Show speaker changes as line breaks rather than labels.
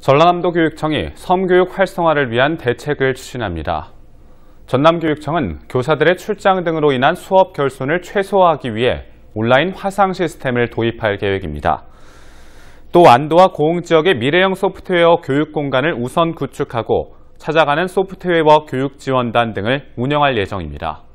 전라남도교육청이 섬교육 활성화를 위한 대책을 추진합니다. 전남교육청은 교사들의 출장 등으로 인한 수업 결손을 최소화하기 위해 온라인 화상 시스템을 도입할 계획입니다. 또 안도와 고흥 지역의 미래형 소프트웨어 교육 공간을 우선 구축하고 찾아가는 소프트웨어 교육 지원단 등을 운영할 예정입니다.